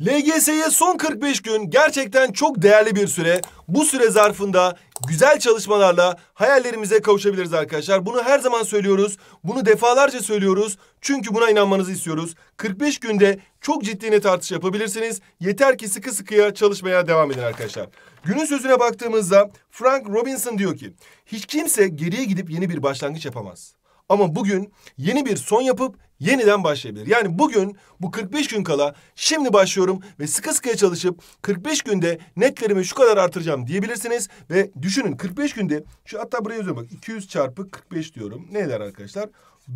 LGS'ye son 45 gün gerçekten çok değerli bir süre. Bu süre zarfında güzel çalışmalarla hayallerimize kavuşabiliriz arkadaşlar. Bunu her zaman söylüyoruz. Bunu defalarca söylüyoruz. Çünkü buna inanmanızı istiyoruz. 45 günde çok ciddi net artış yapabilirsiniz. Yeter ki sıkı sıkıya çalışmaya devam edin arkadaşlar. Günün sözüne baktığımızda Frank Robinson diyor ki hiç kimse geriye gidip yeni bir başlangıç yapamaz. Ama bugün yeni bir son yapıp yeniden başlayabilir. Yani bugün bu 45 gün kala şimdi başlıyorum ve sıkı sıkıya çalışıp 45 günde netlerimi şu kadar artıracağım diyebilirsiniz. Ve düşünün 45 günde şu hatta buraya yazıyorum bak 200 çarpı 45 diyorum. Ne eder arkadaşlar?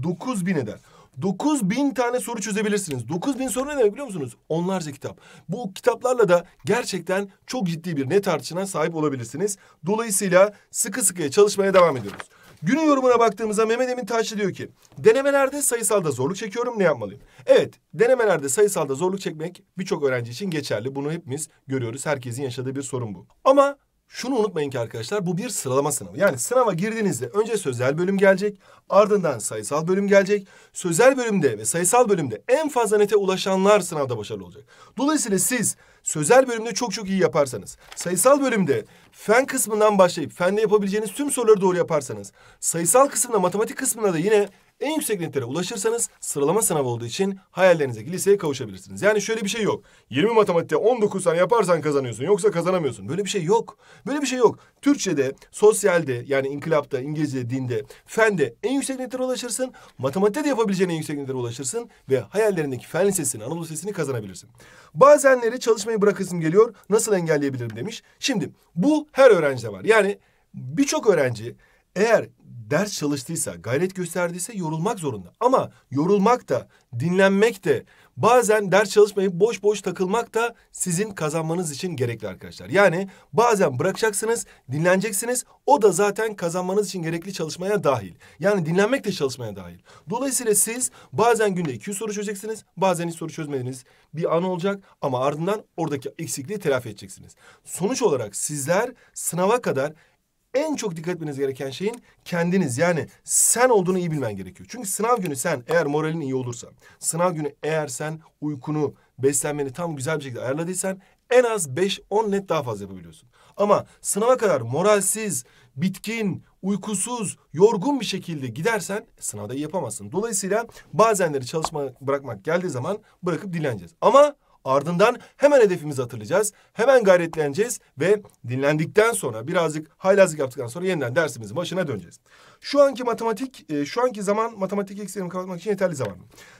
9000 eder. 9000 tane soru çözebilirsiniz. 9000 soru ne demek biliyor musunuz? Onlarca kitap. Bu kitaplarla da gerçekten çok ciddi bir net artışına sahip olabilirsiniz. Dolayısıyla sıkı sıkıya çalışmaya devam ediyoruz. Günün yorumuna baktığımızda Mehmet Emin Taşlı diyor ki denemelerde sayısalda zorluk çekiyorum ne yapmalıyım? Evet denemelerde sayısalda zorluk çekmek birçok öğrenci için geçerli. Bunu hepimiz görüyoruz. Herkesin yaşadığı bir sorun bu. Ama şunu unutmayın ki arkadaşlar bu bir sıralama sınavı. Yani sınava girdiğinizde önce sözel bölüm gelecek. Ardından sayısal bölüm gelecek. Sözel bölümde ve sayısal bölümde en fazla nete ulaşanlar sınavda başarılı olacak. Dolayısıyla siz sözel bölümde çok çok iyi yaparsanız. Sayısal bölümde fen kısmından başlayıp fende yapabileceğiniz tüm soruları doğru yaparsanız. Sayısal kısmında matematik kısmında da yine en yüksek netlere ulaşırsanız sıralama sınavı olduğu için hayallerinizdeki liseye kavuşabilirsiniz. Yani şöyle bir şey yok. 20 matematikte 19 tane yaparsan kazanıyorsun yoksa kazanamıyorsun. Böyle bir şey yok. Böyle bir şey yok. Türkçede, sosyalde yani inkılapta, İngilizce'de, dinde, fende en yüksek netlere ulaşırsın. Matematikte de yapabileceğin en yüksek netlere ulaşırsın. Ve hayallerindeki fen lisesini, Anadolu lisesini kazanabilirsin. Bazenleri çalışmayı bırakasım geliyor. Nasıl engelleyebilirim demiş. Şimdi bu her öğrencide var. Yani birçok öğrenci eğer ders çalıştıysa, gayret gösterdiyse yorulmak zorunda. Ama yorulmak da, dinlenmek de, bazen ders çalışmayıp boş boş takılmak da sizin kazanmanız için gerekli arkadaşlar. Yani bazen bırakacaksınız, dinleneceksiniz. O da zaten kazanmanız için gerekli çalışmaya dahil. Yani dinlenmek de çalışmaya dahil. Dolayısıyla siz bazen günde 200 soru çözeceksiniz, bazen hiç soru çözmediniz. bir an olacak ama ardından oradaki eksikliği telafi edeceksiniz. Sonuç olarak sizler sınava kadar en çok dikkat etmeniz gereken şeyin kendiniz yani sen olduğunu iyi bilmen gerekiyor. Çünkü sınav günü sen eğer moralin iyi olursa, sınav günü eğer sen uykunu, beslenmeni tam güzel bir şekilde ayarladıysan en az 5-10 net daha fazla yapabiliyorsun. Ama sınava kadar moralsiz, bitkin, uykusuz, yorgun bir şekilde gidersen sınavda iyi yapamazsın. Dolayısıyla bazenleri çalışma bırakmak geldiği zaman bırakıp dinleneceğiz. Ama Ardından hemen hedefimizi hatırlayacağız. Hemen gayretleneceğiz ve dinlendikten sonra birazcık haylazlık yaptıktan sonra yeniden dersimizin başına döneceğiz. Şu anki matematik, e, şu anki zaman matematik eksenimi kapatmak için yeterli zaman.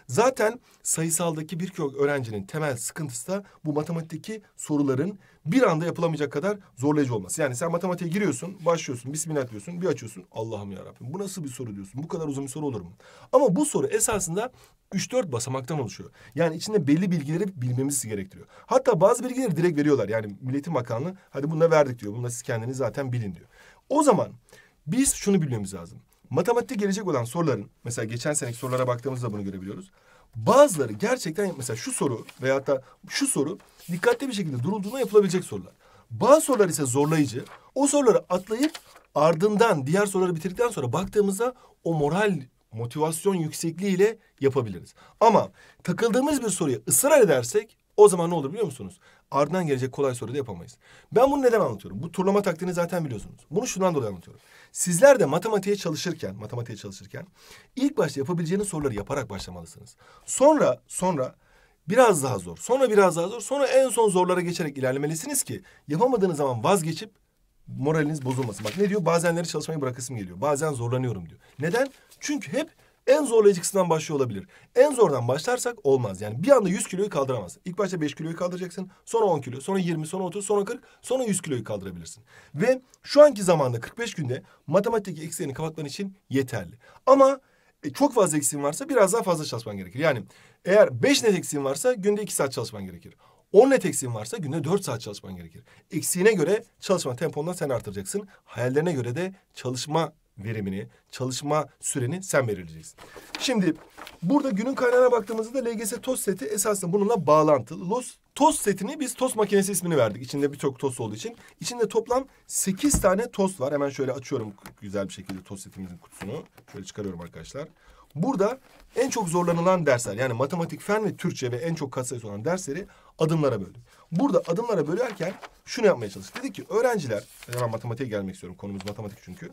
Zaten sayısaldaki bir kök öğrencinin temel sıkıntısı da bu matematikteki soruların bir anda yapılamayacak kadar zorlayıcı olması. Yani sen matematiğe giriyorsun, başlıyorsun, bismillah diyorsun, bir açıyorsun. Allah'ım ya Rabbim bu nasıl bir soru diyorsun? Bu kadar uzun bir soru olur mu? Ama bu soru esasında üç dört basamaktan oluşuyor. Yani içinde belli bilgileri bilmemiz gerektiriyor. Hatta bazı bilgileri direkt veriyorlar. Yani Milletin Bakanlığı hadi bunu da verdik diyor. Bunu da siz kendiniz zaten bilin diyor. O zaman biz şunu bilmemiz lazım. Matematikte gelecek olan soruların mesela geçen seneki sorulara baktığımızda bunu görebiliyoruz. Bazıları gerçekten mesela şu soru veyahut da şu soru dikkatli bir şekilde durulduğuna yapılabilecek sorular. Bazı sorular ise zorlayıcı. O soruları atlayıp ardından diğer soruları bitirdikten sonra baktığımızda o moral motivasyon yüksekliğiyle yapabiliriz. Ama takıldığımız bir soruya ısrar edersek o zaman ne olur biliyor musunuz? ardından gelecek kolay soruda yapamayız. Ben bunu neden anlatıyorum? Bu turlama taktiğini zaten biliyorsunuz. Bunu şundan dolayı anlatıyorum. Sizler de matematiğe çalışırken, matematiğe çalışırken ilk başta yapabileceğiniz soruları yaparak başlamalısınız. Sonra sonra biraz daha zor, sonra biraz daha zor, sonra en son zorlara geçerek ilerlemelisiniz ki yapamadığınız zaman vazgeçip moraliniz bozulmasın. Bak ne diyor? Bazenleri çalışmayı bırakasım geliyor. Bazen zorlanıyorum diyor. Neden? Çünkü hep en zorlayıcısından başlıyor olabilir. En zordan başlarsak olmaz. Yani bir anda 100 kiloyu kaldıramaz. İlk başta 5 kiloyu kaldıracaksın. Sonra 10 kilo, sonra 20, sonra 30, sonra 40, sonra 100 kiloyu kaldırabilirsin. Ve şu anki zamanda 45 günde matematikteki eksiğini kapatman için yeterli. Ama e, çok fazla eksiğin varsa biraz daha fazla çalışman gerekir. Yani eğer 5 net eksiğin varsa günde 2 saat çalışman gerekir. 10 net eksiğin varsa günde 4 saat çalışman gerekir. Eksiğine göre çalışma tempondan sen artıracaksın. Hayallerine göre de çalışma verimini, çalışma süreni sen belirleyeceksin. Şimdi burada günün kaynağına baktığımızda LGS toz seti esasında bununla bağlantılı. Los, toz setini biz toz makinesi ismini verdik. İçinde birçok toz olduğu için. İçinde toplam sekiz tane toz var. Hemen şöyle açıyorum güzel bir şekilde toz setimizin kutusunu. Şöyle çıkarıyorum arkadaşlar. Burada en çok zorlanılan dersler yani matematik, fen ve Türkçe ve en çok katsayısı olan dersleri adımlara böldük. Burada adımlara bölerken şunu yapmaya çalıştık. Dedik ki öğrenciler, hemen matematiğe gelmek istiyorum konumuz matematik çünkü.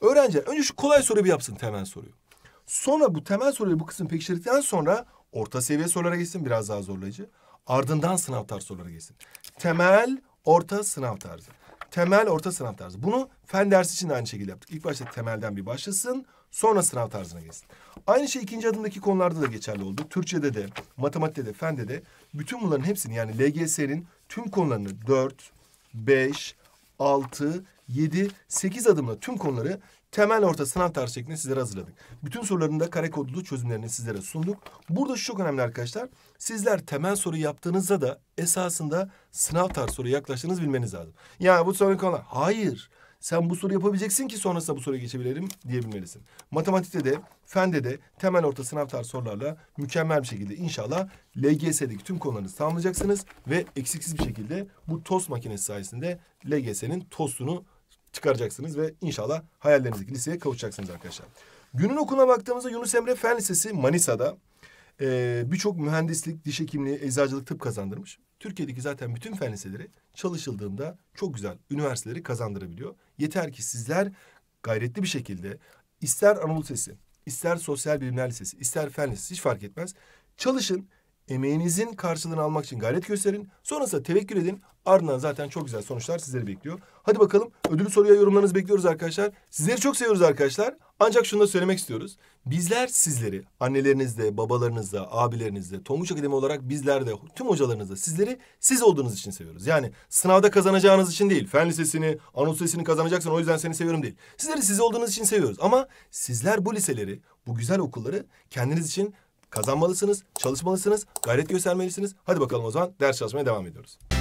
Öğrenciler önce şu kolay soru bir yapsın temel soruyu. Sonra bu temel soruyu bu kısım pekiştirdikten sonra orta seviye sorulara geçsin biraz daha zorlayıcı. Ardından sınav tarzı sorulara geçsin. Temel orta sınav tarzı. Temel orta sınav tarzı. Bunu fen dersi için de aynı şekilde yaptık. İlk başta temelden bir başlasın. Sonra sınav tarzına geçsin. Aynı şey ikinci adımdaki konularda da geçerli oldu. Türkçe'de de, matematikte de, fende de bütün bunların hepsini yani LGS'nin tüm konularını dört, beş, altı, 7, 8 adımla tüm konuları temel orta sınav tarzı şeklinde sizlere hazırladık. Bütün sorularında kare kodlu çözümlerini sizlere sunduk. Burada şu çok önemli arkadaşlar. Sizler temel soru yaptığınızda da esasında sınav tarzı soru yaklaştığınızı bilmeniz lazım. Ya bu soru konular. Hayır. Sen bu soru yapabileceksin ki sonrasında bu soruya geçebilirim diyebilmelisin. Matematikte de, fende de temel orta sınav tarzı sorularla mükemmel bir şekilde inşallah LGS'deki tüm konularınızı tamamlayacaksınız ve eksiksiz bir şekilde bu TOS makinesi sayesinde LGS'nin TOS'unu çıkaracaksınız ve inşallah hayallerinizdeki liseye kavuşacaksınız arkadaşlar. Günün okuluna baktığımızda Yunus Emre Fen Lisesi Manisa'da e, birçok mühendislik, diş hekimliği, eczacılık, tıp kazandırmış. Türkiye'deki zaten bütün fen liseleri çalışıldığında çok güzel üniversiteleri kazandırabiliyor. Yeter ki sizler gayretli bir şekilde ister Anadolu Lisesi, ister Sosyal Bilimler Lisesi, ister Fen Lisesi hiç fark etmez. Çalışın Emeğinizin karşılığını almak için gayret gösterin. Sonrasında tevekkül edin. Ardından zaten çok güzel sonuçlar sizleri bekliyor. Hadi bakalım ödülü soruya yorumlarınızı bekliyoruz arkadaşlar. Sizleri çok seviyoruz arkadaşlar. Ancak şunu da söylemek istiyoruz. Bizler sizleri annelerinizle, babalarınızla, abilerinizle, Tonguç Akademi olarak bizler de tüm hocalarınızla sizleri siz olduğunuz için seviyoruz. Yani sınavda kazanacağınız için değil. Fen lisesini, Anadolu lisesini kazanacaksan o yüzden seni seviyorum değil. Sizleri siz olduğunuz için seviyoruz. Ama sizler bu liseleri, bu güzel okulları kendiniz için Kazanmalısınız, çalışmalısınız, gayret göstermelisiniz. Hadi bakalım o zaman ders çalışmaya devam ediyoruz.